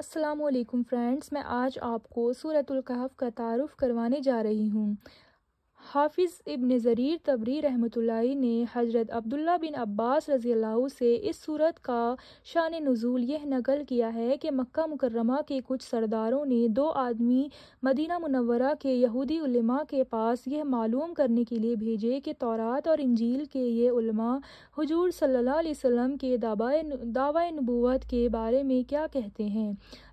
अस्सलाम फ्रेंड्स मैं आज आपको सूरतुल कहफ़ का तारुफ करवाने जा रही हूँ हाफिज़ इब्न ज़रीर तबरी रहमत ने हज़रत अब्दुल्ला बिन अब्बास रज़ी से इस सूरत का शान नज़ूल यह नकल किया है कि मक्का मुकर्रमा के कुछ सरदारों ने दो आदमी मदीना मुनवरा के यहूदी उलमा के पास यह मालूम करने के लिए भेजे कि तौरात और इंजील के ये उलमा हजूर सल्ला वसम के दावाए दावा नबूत के बारे में क्या कहते हैं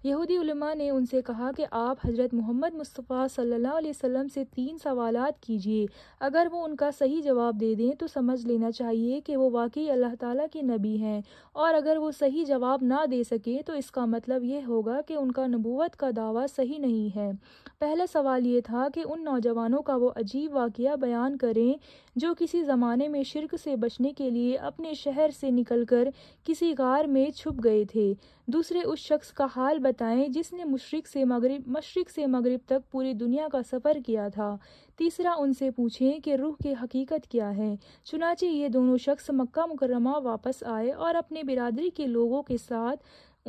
यहूदी उलमा ने उनसे कहा कि आप हज़रत मोहम्मद मुस्तफ़ा सल्ला वसम से तीन सवाल कीजिए कीजिए अगर वो उनका सही जवाब दे दें तो समझ लेना चाहिए कि वो वाकई अल्लाह ताला के नबी हैं और अगर वो सही जवाब ना दे सकें तो इसका मतलब ये होगा कि उनका नबूवत का दावा सही नहीं है पहला सवाल ये था कि उन नौजवानों का वो अजीब वाक़ बयान करें जो किसी ज़माने में शिरक से बचने के लिए अपने शहर से कर किसी गार में छुप गए थे दूसरे उस शख्स का हाल बताएं जिसने मशरक से मगरब मशरक से मगरब तक पूरी दुनिया का सफ़र किया था तीसरा उन उनसे पूछें कि रूह की हकीकत क्या है चुनाचे ये दोनों शख्स मक्का मुकरमा वापस आए और अपने बिरादरी के लोगों के साथ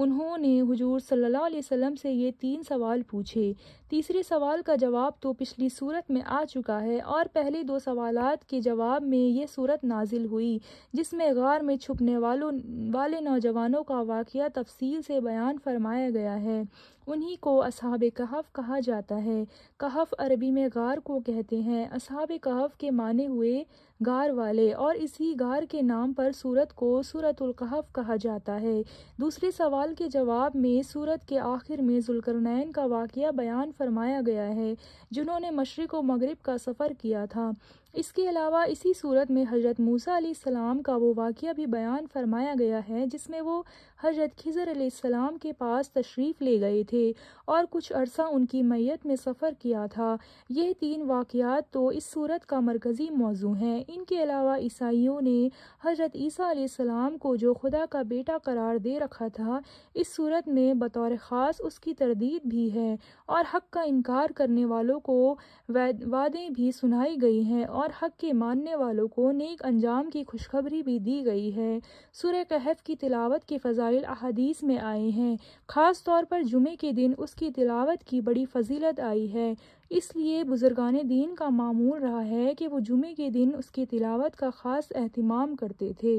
उन्होंने हुजूर सल्लल्लाहु अलैहि वसल्लम से ये तीन सवाल पूछे तीसरे सवाल का जवाब तो पिछली सूरत में आ चुका है और पहले दो सवालात के जवाब में ये सूरत नाजिल हुई जिसमें गार में छुपने वालों वाले नौजवानों का वाक़ तफसील से बयान फरमाया गया है उन्हीं को असहाब कहफ़ कहा जाता है कहफ़ अरबी में गार को कहते हैं असहाब कहफ़ के माने हुए गार वाले और इसी गार के नाम पर सूरत को सूरतुल्कहफ़ कहा जाता है दूसरे सवाल के जवाब में सूरत के आखिर में जुलकरनैन का वाक़ बयान फरमाया गया है जिन्होंने मशरक़ व मगरब का सफ़र किया था इसके अलावा इसी सूरत में हज़रत मूसा सलाम का वो वाक़ भी बयान फरमाया गया है जिसमें वो हज़रत खिज़र सलाम के पास तशरीफ़ ले गए थे थे और कुछ अरसा उनकी मैयत में सफ़र किया था यह तीन वाक़ात तो इस सूरत का मरकज़ी मौजू हैं इनके अलावा ईसाइयों ने हज़रत ईसा सलाम को जो खुदा का बेटा करार दे रखा था इस सूरत में बतौर ख़ास उसकी तरदीद भी है और हक का इनकार करने वालों को वादे भी सुनाई गई हैं और हक के मानने वालों को नेक अंजाम की खुशखबरी भी दी गई है सुर कहफ की तिलावत के फ़जाइल अहदीस में आए हैं ख़ास तौर पर जुमे के के दिन उसकी तिलावत की बड़ी फजीलत आई है इसलिए बुज़ुर्गान दीन का मामूल रहा है कि वो जुमे के दिन उसकी तिलावत का ख़ास अहतमाम करते थे